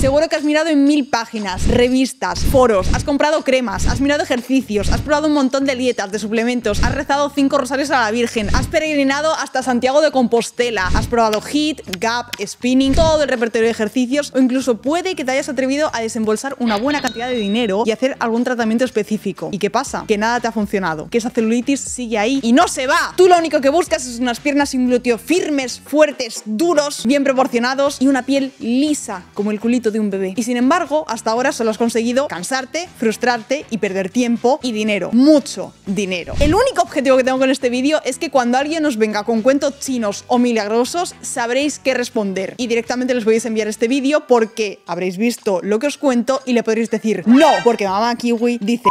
Seguro que has mirado en mil páginas, revistas, foros, has comprado cremas, has mirado ejercicios, has probado un montón de dietas, de suplementos, has rezado cinco rosarios a la Virgen, has peregrinado hasta Santiago de Compostela, has probado HIT, GAP, spinning, todo el repertorio de ejercicios o incluso puede que te hayas atrevido a desembolsar una buena cantidad de dinero y hacer algún tratamiento específico. ¿Y qué pasa? Que nada te ha funcionado, que esa celulitis sigue ahí y no se va. Tú lo único que buscas es unas piernas sin glúteo firmes, fuertes, duros, bien proporcionados y una piel lisa como el culito de un bebé. Y sin embargo, hasta ahora solo has conseguido cansarte, frustrarte y perder tiempo y dinero. Mucho dinero. El único objetivo que tengo con este vídeo es que cuando alguien os venga con cuentos chinos o milagrosos, sabréis qué responder. Y directamente les voy a enviar este vídeo porque habréis visto lo que os cuento y le podréis decir no, porque mamá kiwi dice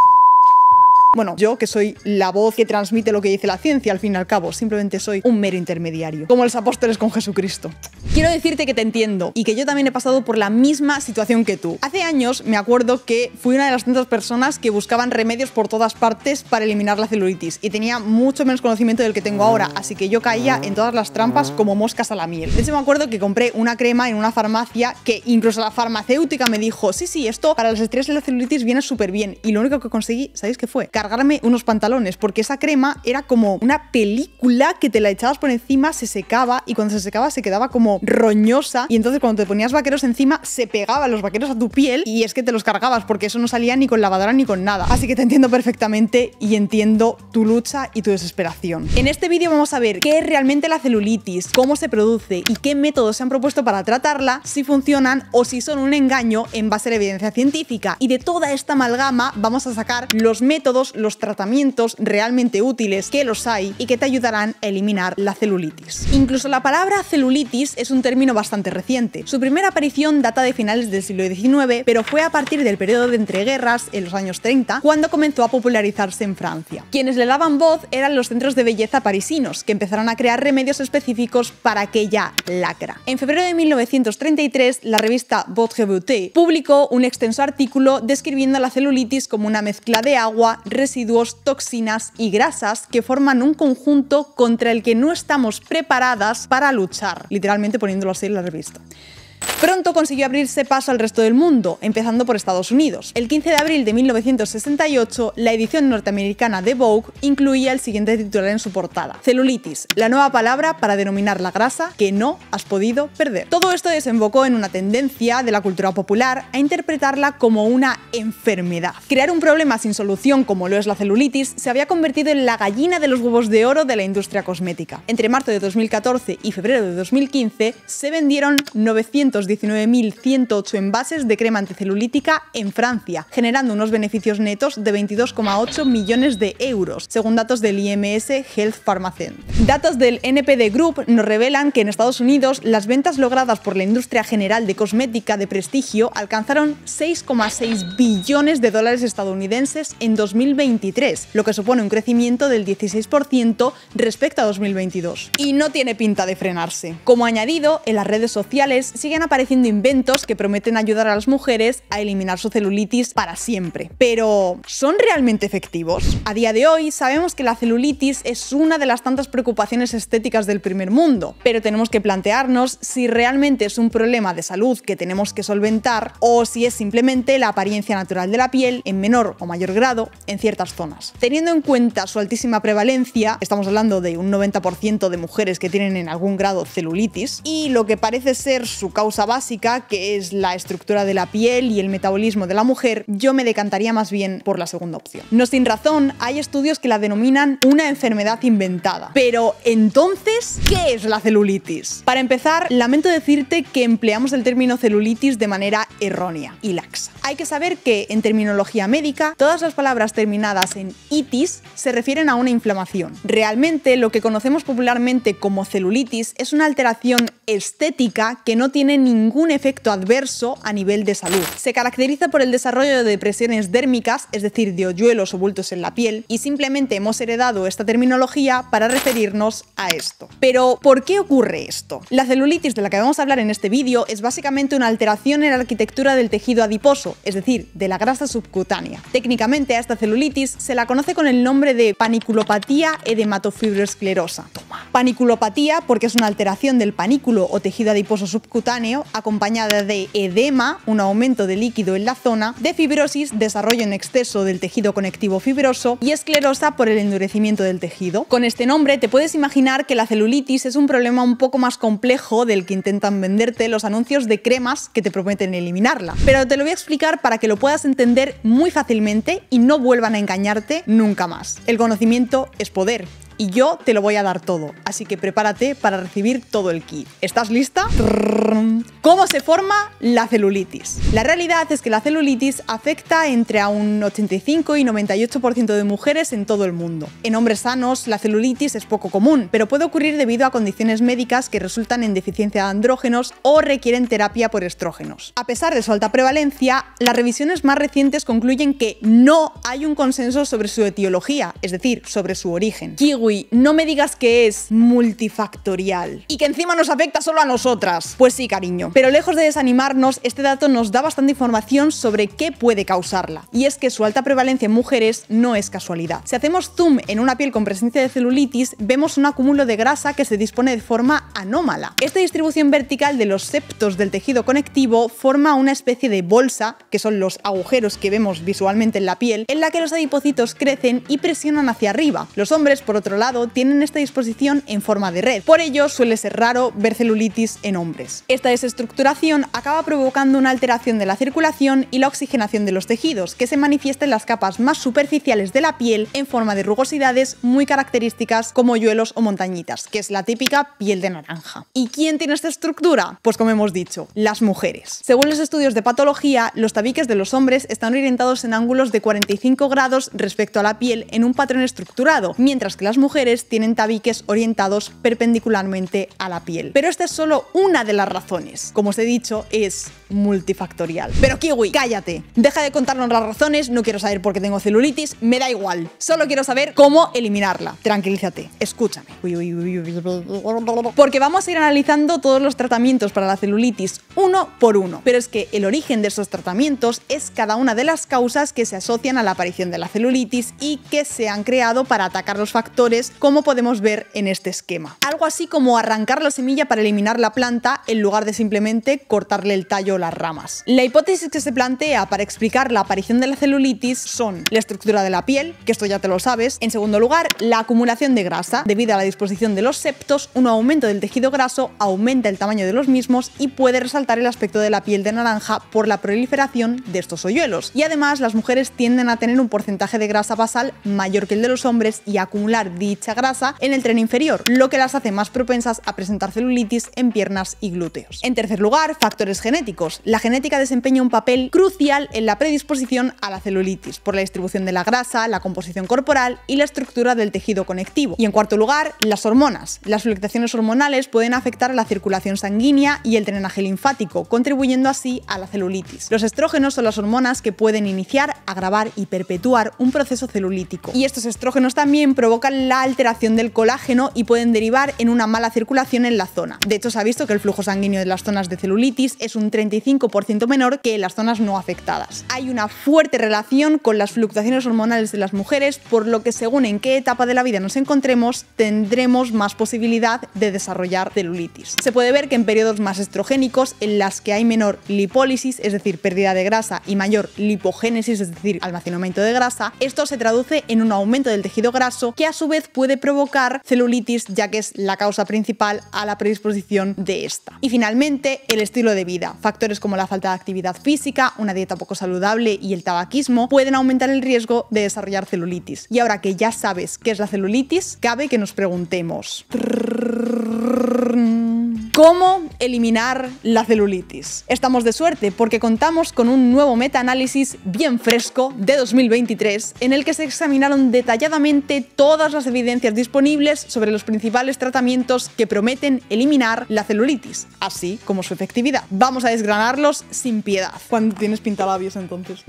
bueno, yo que soy la voz que transmite lo que dice la ciencia, al fin y al cabo, simplemente soy un mero intermediario, como los apóstoles con Jesucristo. Quiero decirte que te entiendo y que yo también he pasado por la misma situación que tú. Hace años me acuerdo que fui una de las tantas personas que buscaban remedios por todas partes para eliminar la celulitis y tenía mucho menos conocimiento del que tengo ahora, así que yo caía en todas las trampas como moscas a la miel. De hecho, me acuerdo que compré una crema en una farmacia que incluso la farmacéutica me dijo, sí, sí, esto para las estrés de la celulitis viene súper bien y lo único que conseguí, ¿sabéis qué fue? cargarme unos pantalones, porque esa crema era como una película que te la echabas por encima, se secaba y cuando se secaba se quedaba como roñosa y entonces cuando te ponías vaqueros encima se pegaban los vaqueros a tu piel y es que te los cargabas porque eso no salía ni con lavadora ni con nada. Así que te entiendo perfectamente y entiendo tu lucha y tu desesperación. En este vídeo vamos a ver qué es realmente la celulitis, cómo se produce y qué métodos se han propuesto para tratarla, si funcionan o si son un engaño en base a la evidencia científica. Y de toda esta amalgama vamos a sacar los métodos los tratamientos realmente útiles que los hay y que te ayudarán a eliminar la celulitis. Incluso la palabra celulitis es un término bastante reciente. Su primera aparición data de finales del siglo XIX, pero fue a partir del periodo de entreguerras, en los años 30, cuando comenzó a popularizarse en Francia. Quienes le daban voz eran los centros de belleza parisinos, que empezaron a crear remedios específicos para aquella lacra. En febrero de 1933, la revista Votre Beauté publicó un extenso artículo describiendo la celulitis como una mezcla de agua, residuos, toxinas y grasas que forman un conjunto contra el que no estamos preparadas para luchar, literalmente poniéndolo así en la revista. Pronto consiguió abrirse paso al resto del mundo, empezando por Estados Unidos. El 15 de abril de 1968, la edición norteamericana de Vogue incluía el siguiente titular en su portada. Celulitis, la nueva palabra para denominar la grasa que no has podido perder. Todo esto desembocó en una tendencia de la cultura popular a interpretarla como una enfermedad. Crear un problema sin solución como lo es la celulitis se había convertido en la gallina de los huevos de oro de la industria cosmética. Entre marzo de 2014 y febrero de 2015 se vendieron 900 19.108 envases de crema anticelulítica en Francia, generando unos beneficios netos de 22,8 millones de euros, según datos del IMS Health Pharmacent. Datos del NPD Group nos revelan que en Estados Unidos las ventas logradas por la industria general de cosmética de prestigio alcanzaron 6,6 billones de dólares estadounidenses en 2023, lo que supone un crecimiento del 16% respecto a 2022. Y no tiene pinta de frenarse. Como añadido, en las redes sociales siguen apareciendo apareciendo inventos que prometen ayudar a las mujeres a eliminar su celulitis para siempre. Pero, ¿son realmente efectivos? A día de hoy sabemos que la celulitis es una de las tantas preocupaciones estéticas del primer mundo, pero tenemos que plantearnos si realmente es un problema de salud que tenemos que solventar o si es simplemente la apariencia natural de la piel en menor o mayor grado en ciertas zonas. Teniendo en cuenta su altísima prevalencia, estamos hablando de un 90% de mujeres que tienen en algún grado celulitis, y lo que parece ser su causa básica, que es la estructura de la piel y el metabolismo de la mujer, yo me decantaría más bien por la segunda opción. No sin razón, hay estudios que la denominan una enfermedad inventada. Pero entonces, ¿qué es la celulitis? Para empezar, lamento decirte que empleamos el término celulitis de manera errónea y laxa. Hay que saber que, en terminología médica, todas las palabras terminadas en itis se refieren a una inflamación. Realmente, lo que conocemos popularmente como celulitis es una alteración estética que no tiene ningún ningún efecto adverso a nivel de salud. Se caracteriza por el desarrollo de depresiones dérmicas, es decir, de hoyuelos o bultos en la piel, y simplemente hemos heredado esta terminología para referirnos a esto. Pero, ¿por qué ocurre esto? La celulitis de la que vamos a hablar en este vídeo es básicamente una alteración en la arquitectura del tejido adiposo, es decir, de la grasa subcutánea. Técnicamente a esta celulitis se la conoce con el nombre de paniculopatía edematofibroesclerosa. Toma. Paniculopatía porque es una alteración del panículo o tejido adiposo subcutáneo acompañada de edema, un aumento de líquido en la zona, de fibrosis, desarrollo en exceso del tejido conectivo fibroso y esclerosa por el endurecimiento del tejido. Con este nombre te puedes imaginar que la celulitis es un problema un poco más complejo del que intentan venderte los anuncios de cremas que te prometen eliminarla. Pero te lo voy a explicar para que lo puedas entender muy fácilmente y no vuelvan a engañarte nunca más. El conocimiento es poder y yo te lo voy a dar todo. Así que prepárate para recibir todo el kit. ¿Estás lista? ¿Cómo se forma la celulitis? La realidad es que la celulitis afecta entre un 85 y 98% de mujeres en todo el mundo. En hombres sanos, la celulitis es poco común, pero puede ocurrir debido a condiciones médicas que resultan en deficiencia de andrógenos o requieren terapia por estrógenos. A pesar de su alta prevalencia, las revisiones más recientes concluyen que no hay un consenso sobre su etiología, es decir, sobre su origen no me digas que es multifactorial y que encima nos afecta solo a nosotras. Pues sí, cariño. Pero lejos de desanimarnos, este dato nos da bastante información sobre qué puede causarla. Y es que su alta prevalencia en mujeres no es casualidad. Si hacemos zoom en una piel con presencia de celulitis, vemos un acúmulo de grasa que se dispone de forma anómala. Esta distribución vertical de los septos del tejido conectivo forma una especie de bolsa, que son los agujeros que vemos visualmente en la piel, en la que los adipocitos crecen y presionan hacia arriba. Los hombres, por otro lado, tienen esta disposición en forma de red. Por ello, suele ser raro ver celulitis en hombres. Esta desestructuración acaba provocando una alteración de la circulación y la oxigenación de los tejidos, que se manifiesta en las capas más superficiales de la piel en forma de rugosidades muy características como yuelos o montañitas, que es la típica piel de naranja. ¿Y quién tiene esta estructura? Pues como hemos dicho, las mujeres. Según los estudios de patología, los tabiques de los hombres están orientados en ángulos de 45 grados respecto a la piel en un patrón estructurado, mientras que las mujeres tienen tabiques orientados perpendicularmente a la piel. Pero esta es solo una de las razones. Como os he dicho, es multifactorial. Pero Kiwi, cállate. Deja de contarnos las razones, no quiero saber por qué tengo celulitis, me da igual. Solo quiero saber cómo eliminarla. Tranquilízate, escúchame. Porque vamos a ir analizando todos los tratamientos para la celulitis uno por uno. Pero es que el origen de esos tratamientos es cada una de las causas que se asocian a la aparición de la celulitis y que se han creado para atacar los factores, como podemos ver en este esquema. Algo así como arrancar la semilla para eliminar la planta en lugar de simplemente cortarle el tallo las ramas. La hipótesis que se plantea para explicar la aparición de la celulitis son la estructura de la piel, que esto ya te lo sabes. En segundo lugar, la acumulación de grasa. Debido a la disposición de los septos, un aumento del tejido graso aumenta el tamaño de los mismos y puede resaltar el aspecto de la piel de naranja por la proliferación de estos hoyuelos. Y además, las mujeres tienden a tener un porcentaje de grasa basal mayor que el de los hombres y acumular dicha grasa en el tren inferior, lo que las hace más propensas a presentar celulitis en piernas y glúteos. En tercer lugar, factores genéticos la genética desempeña un papel crucial en la predisposición a la celulitis, por la distribución de la grasa, la composición corporal y la estructura del tejido conectivo. Y en cuarto lugar, las hormonas. Las fluctuaciones hormonales pueden afectar a la circulación sanguínea y el drenaje linfático, contribuyendo así a la celulitis. Los estrógenos son las hormonas que pueden iniciar, agravar y perpetuar un proceso celulítico. Y estos estrógenos también provocan la alteración del colágeno y pueden derivar en una mala circulación en la zona. De hecho, se ha visto que el flujo sanguíneo de las zonas de celulitis es un 30%. 5% menor que las zonas no afectadas. Hay una fuerte relación con las fluctuaciones hormonales de las mujeres, por lo que según en qué etapa de la vida nos encontremos, tendremos más posibilidad de desarrollar celulitis. Se puede ver que en periodos más estrogénicos, en las que hay menor lipólisis, es decir, pérdida de grasa, y mayor lipogénesis, es decir, almacenamiento de grasa, esto se traduce en un aumento del tejido graso que a su vez puede provocar celulitis, ya que es la causa principal a la predisposición de esta. Y finalmente, el estilo de vida, factor como la falta de actividad física, una dieta poco saludable y el tabaquismo pueden aumentar el riesgo de desarrollar celulitis. Y ahora que ya sabes qué es la celulitis, cabe que nos preguntemos. ¿Cómo eliminar la celulitis? Estamos de suerte porque contamos con un nuevo metaanálisis bien fresco de 2023 en el que se examinaron detalladamente todas las evidencias disponibles sobre los principales tratamientos que prometen eliminar la celulitis, así como su efectividad. Vamos a desgranarlos sin piedad. ¿Cuándo tienes pintalabios entonces?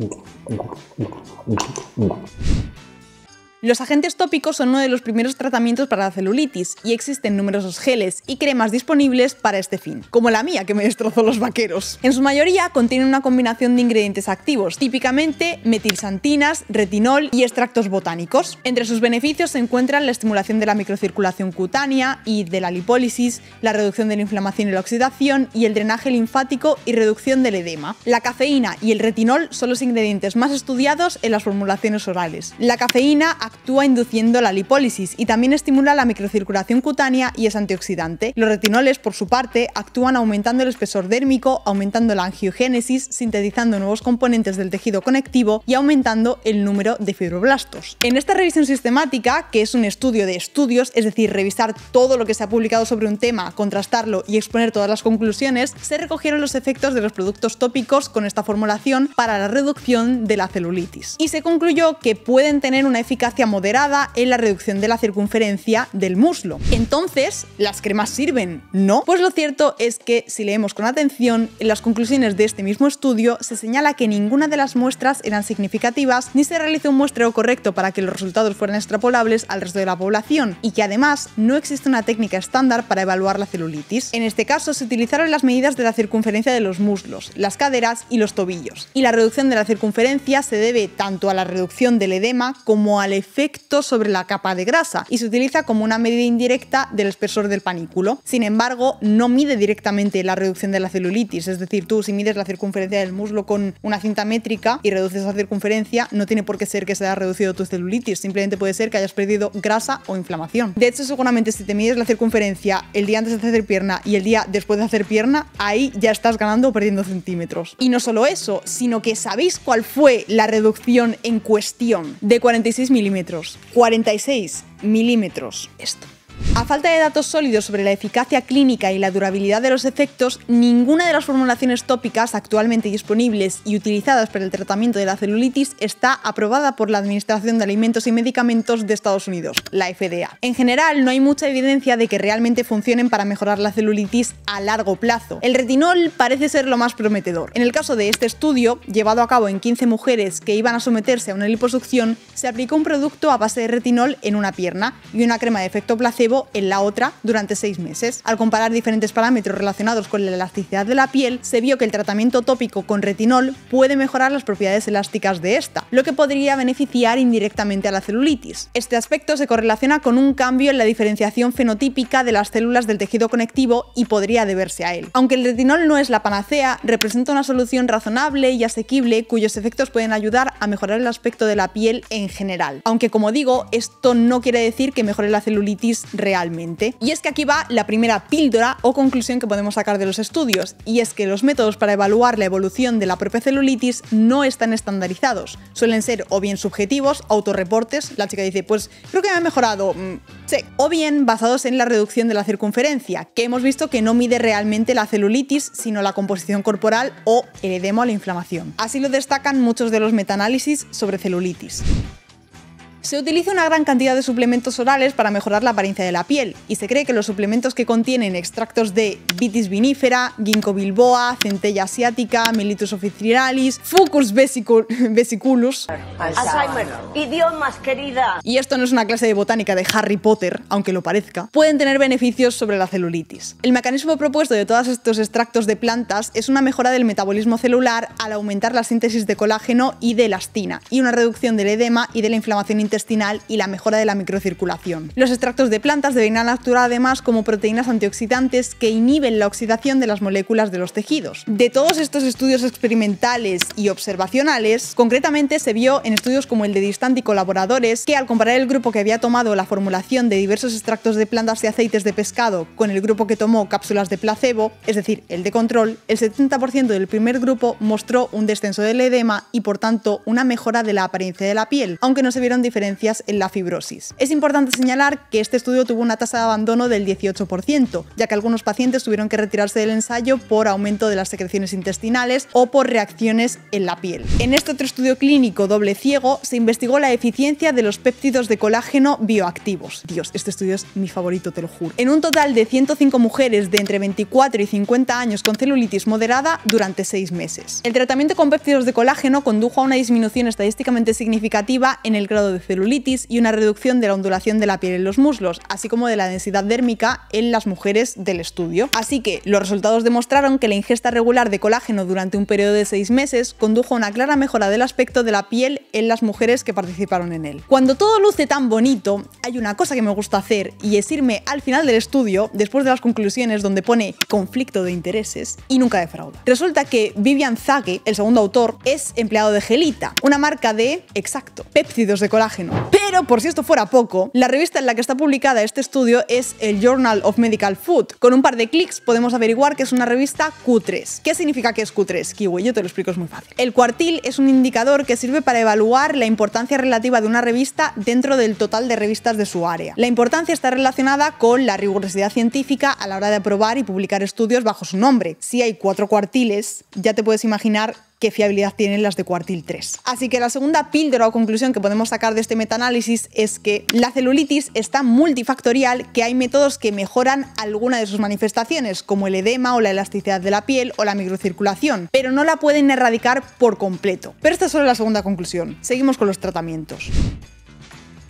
Los agentes tópicos son uno de los primeros tratamientos para la celulitis y existen numerosos geles y cremas disponibles para este fin, como la mía que me destrozó los vaqueros. En su mayoría contienen una combinación de ingredientes activos, típicamente metilsantinas, retinol y extractos botánicos. Entre sus beneficios se encuentran la estimulación de la microcirculación cutánea y de la lipólisis, la reducción de la inflamación y la oxidación y el drenaje linfático y reducción del edema. La cafeína y el retinol son los ingredientes más estudiados en las formulaciones orales. La cafeína actúa induciendo la lipólisis y también estimula la microcirculación cutánea y es antioxidante. Los retinoles, por su parte, actúan aumentando el espesor dérmico, aumentando la angiogénesis, sintetizando nuevos componentes del tejido conectivo y aumentando el número de fibroblastos. En esta revisión sistemática, que es un estudio de estudios, es decir, revisar todo lo que se ha publicado sobre un tema, contrastarlo y exponer todas las conclusiones, se recogieron los efectos de los productos tópicos con esta formulación para la reducción de la celulitis. Y se concluyó que pueden tener una eficacia moderada en la reducción de la circunferencia del muslo. Entonces, ¿las cremas sirven? ¿No? Pues lo cierto es que, si leemos con atención, en las conclusiones de este mismo estudio se señala que ninguna de las muestras eran significativas ni se realizó un muestreo correcto para que los resultados fueran extrapolables al resto de la población y que además no existe una técnica estándar para evaluar la celulitis. En este caso se utilizaron las medidas de la circunferencia de los muslos, las caderas y los tobillos. Y la reducción de la circunferencia se debe tanto a la reducción del edema como al efecto efecto sobre la capa de grasa y se utiliza como una medida indirecta del espesor del panículo. Sin embargo, no mide directamente la reducción de la celulitis, es decir, tú si mides la circunferencia del muslo con una cinta métrica y reduces la circunferencia, no tiene por qué ser que se haya reducido tu celulitis, simplemente puede ser que hayas perdido grasa o inflamación. De hecho, seguramente si te mides la circunferencia el día antes de hacer pierna y el día después de hacer pierna, ahí ya estás ganando o perdiendo centímetros. Y no solo eso, sino que sabéis cuál fue la reducción en cuestión de 46 milímetros 46 milímetros. Esto. A falta de datos sólidos sobre la eficacia clínica y la durabilidad de los efectos, ninguna de las formulaciones tópicas actualmente disponibles y utilizadas para el tratamiento de la celulitis está aprobada por la Administración de Alimentos y Medicamentos de Estados Unidos, la FDA. En general, no hay mucha evidencia de que realmente funcionen para mejorar la celulitis a largo plazo. El retinol parece ser lo más prometedor. En el caso de este estudio, llevado a cabo en 15 mujeres que iban a someterse a una liposucción, se aplicó un producto a base de retinol en una pierna y una crema de efecto placebo en la otra durante seis meses. Al comparar diferentes parámetros relacionados con la elasticidad de la piel, se vio que el tratamiento tópico con retinol puede mejorar las propiedades elásticas de esta, lo que podría beneficiar indirectamente a la celulitis. Este aspecto se correlaciona con un cambio en la diferenciación fenotípica de las células del tejido conectivo y podría deberse a él. Aunque el retinol no es la panacea, representa una solución razonable y asequible cuyos efectos pueden ayudar a mejorar el aspecto de la piel en general. Aunque como digo, esto no quiere decir que mejore la celulitis realmente. Y es que aquí va la primera píldora o conclusión que podemos sacar de los estudios, y es que los métodos para evaluar la evolución de la propia celulitis no están estandarizados. Suelen ser o bien subjetivos, autorreportes, la chica dice, pues creo que me ha mejorado, mm, o bien basados en la reducción de la circunferencia, que hemos visto que no mide realmente la celulitis, sino la composición corporal o el edema o la inflamación. Así lo destacan muchos de los metaanálisis sobre celulitis. Se utiliza una gran cantidad de suplementos orales para mejorar la apariencia de la piel y se cree que los suplementos que contienen extractos de vitis vinifera, ginkgo bilboa, centella asiática, melitus officinalis, fucus vesiculus... Alzheimer, idiomas, querida. Y esto no es una clase de botánica de Harry Potter, aunque lo parezca, pueden tener beneficios sobre la celulitis. El mecanismo propuesto de todos estos extractos de plantas es una mejora del metabolismo celular al aumentar la síntesis de colágeno y de elastina y una reducción del edema y de la inflamación intestinal y la mejora de la microcirculación. Los extractos de plantas deberían actuar además como proteínas antioxidantes que inhiben la oxidación de las moléculas de los tejidos. De todos estos estudios experimentales y observacionales, concretamente se vio en estudios como el de Distante y colaboradores que al comparar el grupo que había tomado la formulación de diversos extractos de plantas y aceites de pescado con el grupo que tomó cápsulas de placebo, es decir, el de control, el 70% del primer grupo mostró un descenso del edema y por tanto una mejora de la apariencia de la piel, aunque no se vieron diferencias en la fibrosis. Es importante señalar que este estudio tuvo una tasa de abandono del 18%, ya que algunos pacientes tuvieron que retirarse del ensayo por aumento de las secreciones intestinales o por reacciones en la piel. En este otro estudio clínico doble ciego se investigó la eficiencia de los péptidos de colágeno bioactivos. Dios, este estudio es mi favorito, te lo juro. En un total de 105 mujeres de entre 24 y 50 años con celulitis moderada durante 6 meses. El tratamiento con péptidos de colágeno condujo a una disminución estadísticamente significativa en el grado de celulitis y una reducción de la ondulación de la piel en los muslos, así como de la densidad dérmica en las mujeres del estudio. Así que los resultados demostraron que la ingesta regular de colágeno durante un periodo de seis meses condujo a una clara mejora del aspecto de la piel en las mujeres que participaron en él. Cuando todo luce tan bonito, hay una cosa que me gusta hacer y es irme al final del estudio, después de las conclusiones donde pone conflicto de intereses y nunca fraude. Resulta que Vivian Zage, el segundo autor, es empleado de Gelita, una marca de, exacto, péptidos de colágeno pero por si esto fuera poco, la revista en la que está publicada este estudio es el Journal of Medical Food. Con un par de clics podemos averiguar que es una revista Q3. ¿Qué significa que es Q3? Kiwi, yo te lo explico, es muy fácil. El cuartil es un indicador que sirve para evaluar la importancia relativa de una revista dentro del total de revistas de su área. La importancia está relacionada con la rigurosidad científica a la hora de aprobar y publicar estudios bajo su nombre. Si hay cuatro cuartiles, ya te puedes imaginar qué fiabilidad tienen las de cuartil 3. Así que la segunda píldora o conclusión que podemos sacar de este metaanálisis es que la celulitis está multifactorial, que hay métodos que mejoran alguna de sus manifestaciones, como el edema o la elasticidad de la piel o la microcirculación, pero no la pueden erradicar por completo. Pero esta es solo la segunda conclusión. Seguimos con los tratamientos.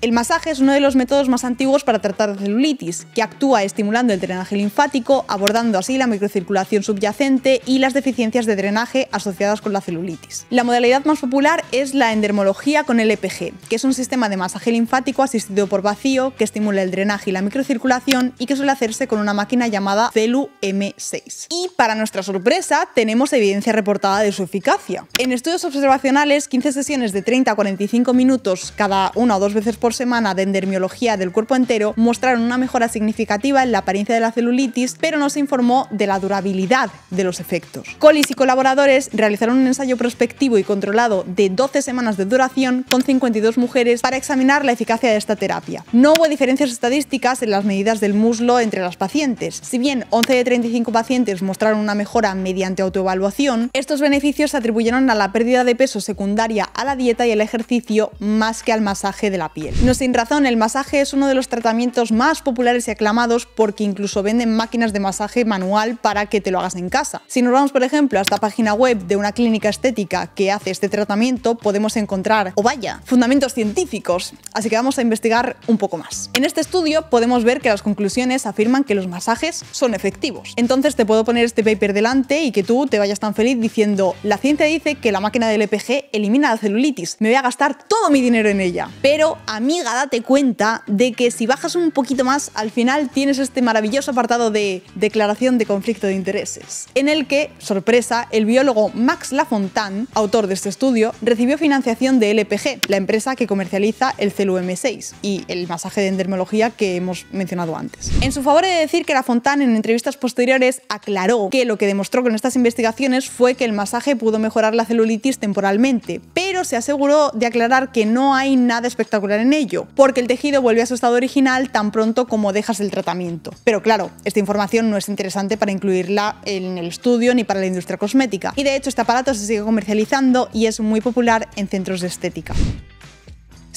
El masaje es uno de los métodos más antiguos para tratar la celulitis, que actúa estimulando el drenaje linfático, abordando así la microcirculación subyacente y las deficiencias de drenaje asociadas con la celulitis. La modalidad más popular es la endermología con LPG, que es un sistema de masaje linfático asistido por vacío que estimula el drenaje y la microcirculación y que suele hacerse con una máquina llamada Celu M6. Y para nuestra sorpresa, tenemos evidencia reportada de su eficacia. En estudios observacionales, 15 sesiones de 30 a 45 minutos cada una o dos veces por semana de endermiología del cuerpo entero mostraron una mejora significativa en la apariencia de la celulitis, pero no se informó de la durabilidad de los efectos. Colis y colaboradores realizaron un ensayo prospectivo y controlado de 12 semanas de duración con 52 mujeres para examinar la eficacia de esta terapia. No hubo diferencias estadísticas en las medidas del muslo entre las pacientes. Si bien 11 de 35 pacientes mostraron una mejora mediante autoevaluación, estos beneficios se atribuyeron a la pérdida de peso secundaria a la dieta y el ejercicio más que al masaje de la piel. No sin razón, el masaje es uno de los tratamientos más populares y aclamados porque incluso venden máquinas de masaje manual para que te lo hagas en casa. Si nos vamos, por ejemplo, a esta página web de una clínica estética que hace este tratamiento, podemos encontrar, o oh, vaya, fundamentos científicos, así que vamos a investigar un poco más. En este estudio podemos ver que las conclusiones afirman que los masajes son efectivos. Entonces te puedo poner este paper delante y que tú te vayas tan feliz diciendo, la ciencia dice que la máquina del EPG elimina la celulitis, me voy a gastar todo mi dinero en ella, pero a amiga, date cuenta de que si bajas un poquito más, al final tienes este maravilloso apartado de declaración de conflicto de intereses, en el que, sorpresa, el biólogo Max Lafontaine, autor de este estudio, recibió financiación de LPG, la empresa que comercializa el m 6 y el masaje de endermología que hemos mencionado antes. En su favor he de decir que Lafontaine en entrevistas posteriores aclaró que lo que demostró con estas investigaciones fue que el masaje pudo mejorar la celulitis temporalmente, pero se aseguró de aclarar que no hay nada espectacular en ello porque el tejido vuelve a su estado original tan pronto como dejas el tratamiento. Pero claro, esta información no es interesante para incluirla en el estudio ni para la industria cosmética, y de hecho este aparato se sigue comercializando y es muy popular en centros de estética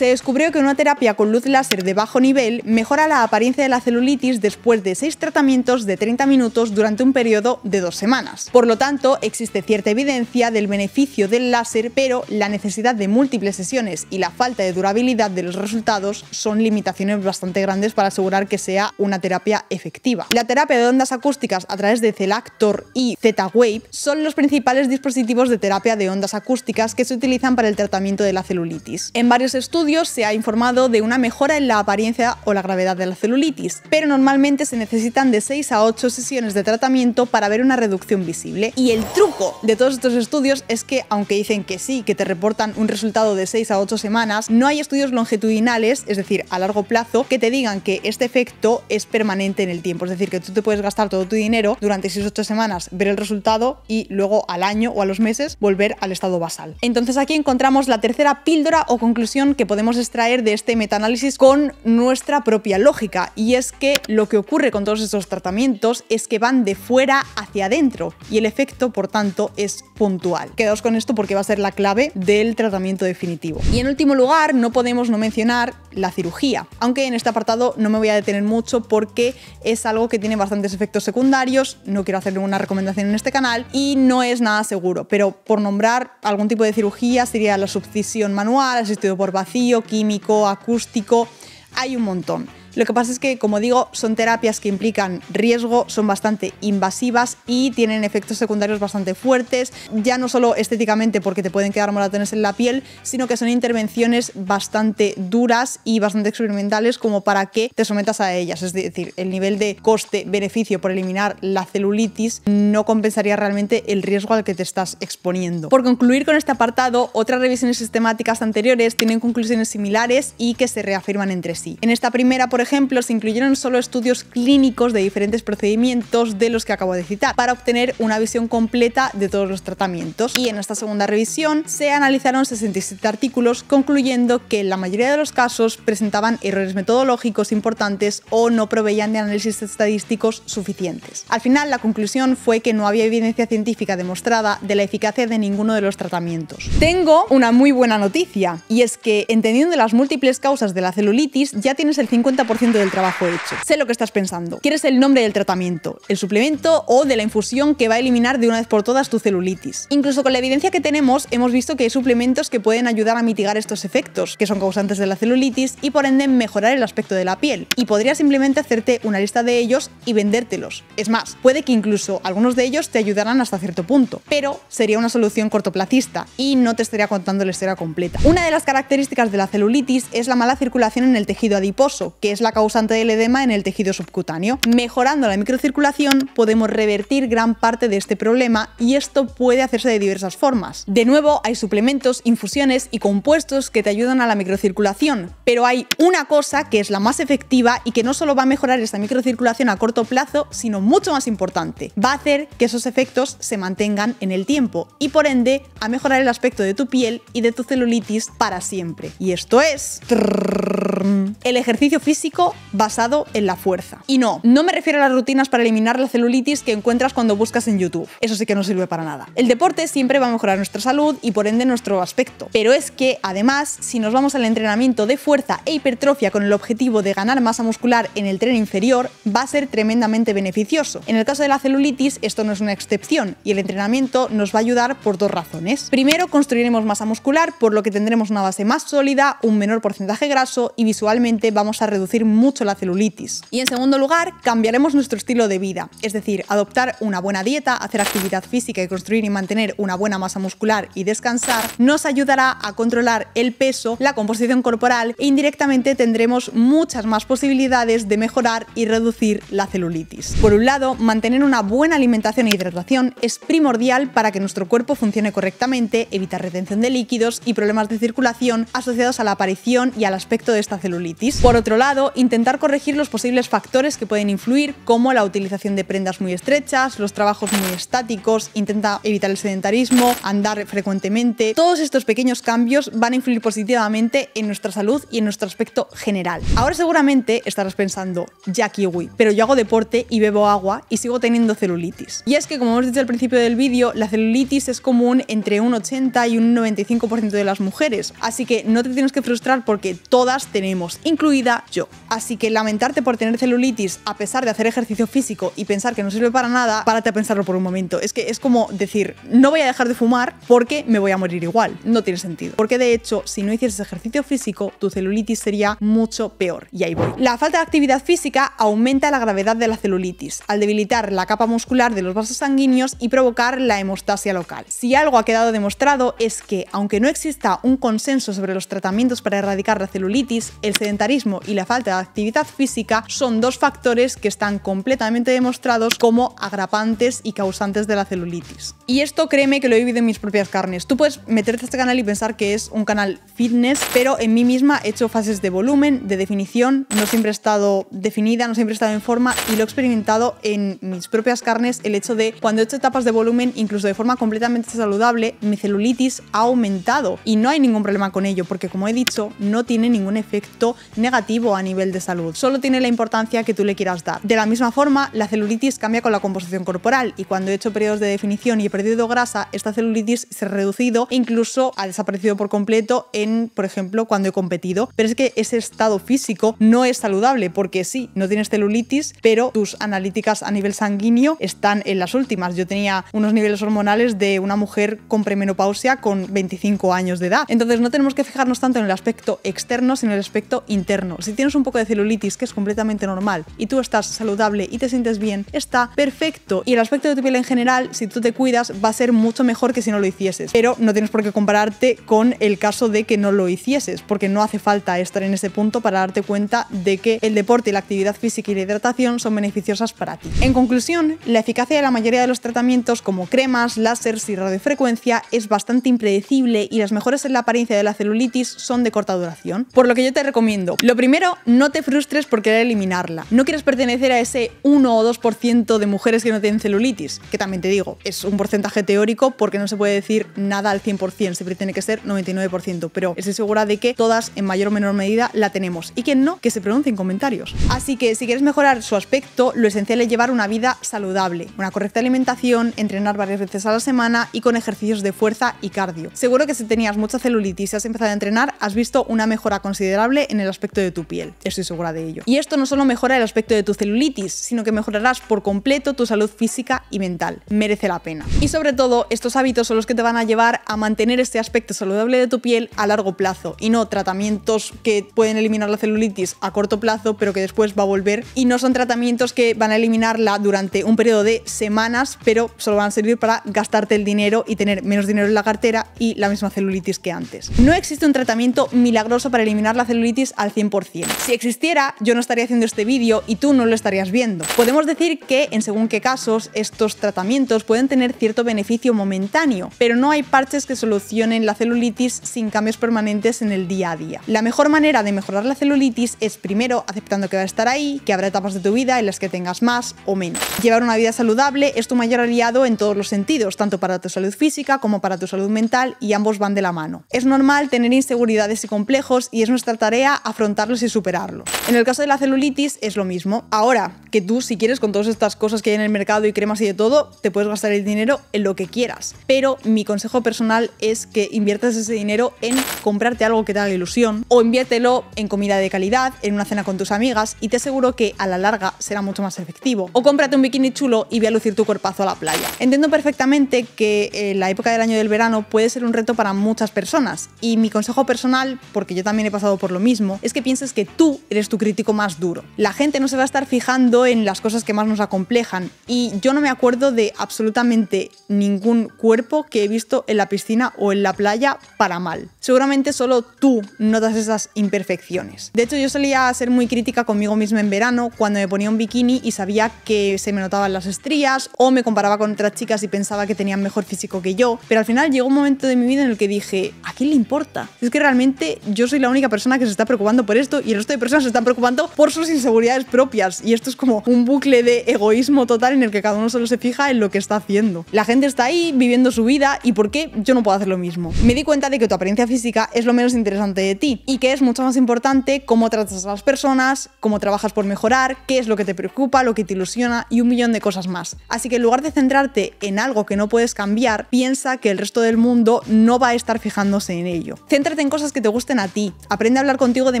se descubrió que una terapia con luz láser de bajo nivel mejora la apariencia de la celulitis después de 6 tratamientos de 30 minutos durante un periodo de dos semanas. Por lo tanto, existe cierta evidencia del beneficio del láser, pero la necesidad de múltiples sesiones y la falta de durabilidad de los resultados son limitaciones bastante grandes para asegurar que sea una terapia efectiva. La terapia de ondas acústicas a través de Celactor y Z-Wave son los principales dispositivos de terapia de ondas acústicas que se utilizan para el tratamiento de la celulitis. En varios estudios, se ha informado de una mejora en la apariencia o la gravedad de la celulitis, pero normalmente se necesitan de 6 a 8 sesiones de tratamiento para ver una reducción visible. Y el truco de todos estos estudios es que, aunque dicen que sí, que te reportan un resultado de 6 a 8 semanas, no hay estudios longitudinales, es decir, a largo plazo, que te digan que este efecto es permanente en el tiempo. Es decir, que tú te puedes gastar todo tu dinero durante 6 o 8 semanas, ver el resultado y luego al año o a los meses volver al estado basal. Entonces aquí encontramos la tercera píldora o conclusión que podemos extraer de este metaanálisis con nuestra propia lógica, y es que lo que ocurre con todos esos tratamientos es que van de fuera hacia adentro, y el efecto, por tanto, es puntual. Quedaos con esto porque va a ser la clave del tratamiento definitivo. Y en último lugar, no podemos no mencionar la cirugía, aunque en este apartado no me voy a detener mucho porque es algo que tiene bastantes efectos secundarios, no quiero hacer ninguna recomendación en este canal y no es nada seguro, pero por nombrar algún tipo de cirugía sería la subcisión manual, asistido por vacío, bioquímico, acústico, hay un montón. Lo que pasa es que, como digo, son terapias que implican riesgo, son bastante invasivas y tienen efectos secundarios bastante fuertes, ya no solo estéticamente porque te pueden quedar moratones en la piel, sino que son intervenciones bastante duras y bastante experimentales como para que te sometas a ellas. Es decir, el nivel de coste-beneficio por eliminar la celulitis no compensaría realmente el riesgo al que te estás exponiendo. Por concluir con este apartado, otras revisiones sistemáticas anteriores tienen conclusiones similares y que se reafirman entre sí. En esta primera, por por ejemplo, se incluyeron solo estudios clínicos de diferentes procedimientos de los que acabo de citar, para obtener una visión completa de todos los tratamientos. Y en esta segunda revisión se analizaron 67 artículos, concluyendo que en la mayoría de los casos presentaban errores metodológicos importantes o no proveían de análisis estadísticos suficientes. Al final, la conclusión fue que no había evidencia científica demostrada de la eficacia de ninguno de los tratamientos. Tengo una muy buena noticia, y es que entendiendo las múltiples causas de la celulitis, ya tienes el 50% del trabajo hecho. Sé lo que estás pensando. Quieres el nombre del tratamiento, el suplemento o de la infusión que va a eliminar de una vez por todas tu celulitis. Incluso con la evidencia que tenemos, hemos visto que hay suplementos que pueden ayudar a mitigar estos efectos, que son causantes de la celulitis y por ende mejorar el aspecto de la piel. Y podría simplemente hacerte una lista de ellos y vendértelos. Es más, puede que incluso algunos de ellos te ayudarán hasta cierto punto, pero sería una solución cortoplacista y no te estaría contando la historia completa. Una de las características de la celulitis es la mala circulación en el tejido adiposo, que es la causante del edema en el tejido subcutáneo. Mejorando la microcirculación podemos revertir gran parte de este problema y esto puede hacerse de diversas formas. De nuevo, hay suplementos, infusiones y compuestos que te ayudan a la microcirculación, pero hay una cosa que es la más efectiva y que no solo va a mejorar esta microcirculación a corto plazo, sino mucho más importante, va a hacer que esos efectos se mantengan en el tiempo y por ende a mejorar el aspecto de tu piel y de tu celulitis para siempre. Y esto es el ejercicio físico basado en la fuerza. Y no, no me refiero a las rutinas para eliminar la celulitis que encuentras cuando buscas en YouTube. Eso sí que no sirve para nada. El deporte siempre va a mejorar nuestra salud y por ende nuestro aspecto. Pero es que, además, si nos vamos al entrenamiento de fuerza e hipertrofia con el objetivo de ganar masa muscular en el tren inferior, va a ser tremendamente beneficioso. En el caso de la celulitis, esto no es una excepción y el entrenamiento nos va a ayudar por dos razones. Primero, construiremos masa muscular, por lo que tendremos una base más sólida, un menor porcentaje graso y visualmente vamos a reducir mucho la celulitis. Y en segundo lugar, cambiaremos nuestro estilo de vida, es decir, adoptar una buena dieta, hacer actividad física y construir y mantener una buena masa muscular y descansar, nos ayudará a controlar el peso, la composición corporal e indirectamente tendremos muchas más posibilidades de mejorar y reducir la celulitis. Por un lado, mantener una buena alimentación e hidratación es primordial para que nuestro cuerpo funcione correctamente, evitar retención de líquidos y problemas de circulación asociados a la aparición y al aspecto de esta celulitis. Por otro lado, intentar corregir los posibles factores que pueden influir, como la utilización de prendas muy estrechas, los trabajos muy estáticos, intenta evitar el sedentarismo, andar frecuentemente. Todos estos pequeños cambios van a influir positivamente en nuestra salud y en nuestro aspecto general. Ahora seguramente estarás pensando, ya kiwi, pero yo hago deporte y bebo agua y sigo teniendo celulitis. Y es que como hemos dicho al principio del vídeo, la celulitis es común entre un 80 y un 95% de las mujeres, así que no te tienes que frustrar porque todas tenemos, incluida yo. Así que lamentarte por tener celulitis a pesar de hacer ejercicio físico y pensar que no sirve para nada, párate a pensarlo por un momento. Es que es como decir, no voy a dejar de fumar porque me voy a morir igual. No tiene sentido. Porque de hecho, si no hicieses ejercicio físico, tu celulitis sería mucho peor. Y ahí voy. La falta de actividad física aumenta la gravedad de la celulitis, al debilitar la capa muscular de los vasos sanguíneos y provocar la hemostasia local. Si algo ha quedado demostrado es que, aunque no exista un consenso sobre los tratamientos para erradicar la celulitis, el sedentarismo y la falta de actividad física son dos factores que están completamente demostrados como agrapantes y causantes de la celulitis. Y esto créeme que lo he vivido en mis propias carnes. Tú puedes meterte a este canal y pensar que es un canal fitness, pero en mí misma he hecho fases de volumen, de definición, no siempre he estado definida, no siempre he estado en forma y lo he experimentado en mis propias carnes el hecho de cuando he hecho etapas de volumen, incluso de forma completamente saludable, mi celulitis ha aumentado y no hay ningún problema con ello, porque como he dicho, no tiene ningún efecto negativo a nivel nivel de salud. Solo tiene la importancia que tú le quieras dar. De la misma forma, la celulitis cambia con la composición corporal y cuando he hecho periodos de definición y he perdido grasa, esta celulitis se ha reducido incluso ha desaparecido por completo en, por ejemplo, cuando he competido. Pero es que ese estado físico no es saludable porque sí, no tienes celulitis, pero tus analíticas a nivel sanguíneo están en las últimas. Yo tenía unos niveles hormonales de una mujer con premenopausia con 25 años de edad. Entonces no tenemos que fijarnos tanto en el aspecto externo, sino en el aspecto interno. Si tienes un un poco de celulitis, que es completamente normal, y tú estás saludable y te sientes bien, está perfecto. Y el aspecto de tu piel en general, si tú te cuidas, va a ser mucho mejor que si no lo hicieses. Pero no tienes por qué compararte con el caso de que no lo hicieses, porque no hace falta estar en ese punto para darte cuenta de que el deporte, y la actividad física y la hidratación son beneficiosas para ti. En conclusión, la eficacia de la mayoría de los tratamientos como cremas, láseres y radiofrecuencia es bastante impredecible y las mejores en la apariencia de la celulitis son de corta duración. Por lo que yo te recomiendo, lo primero, no te frustres por querer eliminarla. No quieres pertenecer a ese 1 o 2% de mujeres que no tienen celulitis, que también te digo, es un porcentaje teórico porque no se puede decir nada al 100%, siempre tiene que ser 99%, pero estoy segura de que todas en mayor o menor medida la tenemos y quien no, que se pronuncie en comentarios. Así que si quieres mejorar su aspecto, lo esencial es llevar una vida saludable, una correcta alimentación, entrenar varias veces a la semana y con ejercicios de fuerza y cardio. Seguro que si tenías mucha celulitis y has empezado a entrenar, has visto una mejora considerable en el aspecto de tu piel estoy segura de ello. Y esto no solo mejora el aspecto de tu celulitis, sino que mejorarás por completo tu salud física y mental. Merece la pena. Y sobre todo, estos hábitos son los que te van a llevar a mantener este aspecto saludable de tu piel a largo plazo y no tratamientos que pueden eliminar la celulitis a corto plazo, pero que después va a volver. Y no son tratamientos que van a eliminarla durante un periodo de semanas, pero solo van a servir para gastarte el dinero y tener menos dinero en la cartera y la misma celulitis que antes. No existe un tratamiento milagroso para eliminar la celulitis al 100%. Si existiera, yo no estaría haciendo este vídeo y tú no lo estarías viendo. Podemos decir que, en según qué casos, estos tratamientos pueden tener cierto beneficio momentáneo, pero no hay parches que solucionen la celulitis sin cambios permanentes en el día a día. La mejor manera de mejorar la celulitis es primero aceptando que va a estar ahí, que habrá etapas de tu vida en las que tengas más o menos. Llevar una vida saludable es tu mayor aliado en todos los sentidos, tanto para tu salud física como para tu salud mental, y ambos van de la mano. Es normal tener inseguridades y complejos y es nuestra tarea afrontarlos y superarlos. En el caso de la celulitis es lo mismo. Ahora que tú, si quieres, con todas estas cosas que hay en el mercado y cremas y de todo, te puedes gastar el dinero en lo que quieras. Pero mi consejo personal es que inviertas ese dinero en comprarte algo que te haga ilusión o inviértelo en comida de calidad, en una cena con tus amigas y te aseguro que a la larga será mucho más efectivo. O cómprate un bikini chulo y ve a lucir tu cuerpazo a la playa. Entiendo perfectamente que eh, la época del año del verano puede ser un reto para muchas personas y mi consejo personal, porque yo también he pasado por lo mismo, es que pienses que tú eres tu crítico más duro. La gente no se va a estar fijando en las cosas que más nos acomplejan y yo no me acuerdo de absolutamente ningún cuerpo que he visto en la piscina o en la playa para mal. Seguramente solo tú notas esas imperfecciones. De hecho, yo solía ser muy crítica conmigo misma en verano cuando me ponía un bikini y sabía que se me notaban las estrías o me comparaba con otras chicas y pensaba que tenían mejor físico que yo. Pero al final llegó un momento de mi vida en el que dije, ¿a quién le importa? Es que realmente yo soy la única persona que se está preocupando por esto y el resto de personas se están preocupando por sus inseguridades propias. Y esto es como un bucle de egoísmo total en el que cada uno solo se fija en lo que está haciendo. La gente está ahí viviendo su vida y ¿por qué yo no puedo hacer lo mismo? Me di cuenta de que tu apariencia física es lo menos interesante de ti y que es mucho más importante cómo tratas a las personas, cómo trabajas por mejorar, qué es lo que te preocupa, lo que te ilusiona y un millón de cosas más. Así que en lugar de centrarte en algo que no puedes cambiar, piensa que el resto del mundo no va a estar fijándose en ello. Céntrate en cosas que te gusten a ti, aprende a hablar contigo de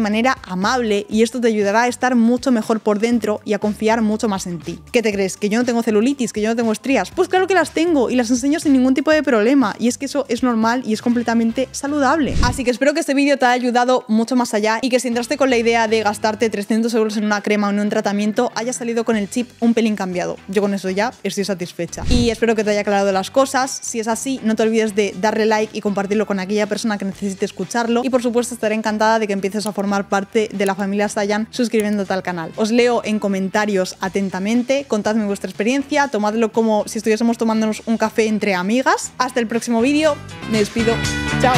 manera amable y esto te ayudará a estar mucho mejor por dentro y a confiar mucho más en ti. ¿Qué te crees? ¿Que yo no tengo celulitis? ¿Que yo no tengo estrías? Pues claro que las tengo y las enseño sin ningún tipo de problema y es que eso es normal y es completamente saludable. Así que espero que este vídeo te haya ayudado mucho más allá y que si entraste con la idea de gastarte 300 euros en una crema o en un tratamiento, haya salido con el chip un pelín cambiado. Yo con eso ya estoy satisfecha. Y espero que te haya aclarado las cosas. Si es así, no te olvides de darle like y compartirlo con aquella persona que necesite escucharlo. Y por supuesto estaré encantada de que empieces a formar parte de la la familia Sayan suscribiéndote al canal. Os leo en comentarios atentamente, contadme vuestra experiencia, tomadlo como si estuviésemos tomándonos un café entre amigas. Hasta el próximo vídeo, me despido, chao.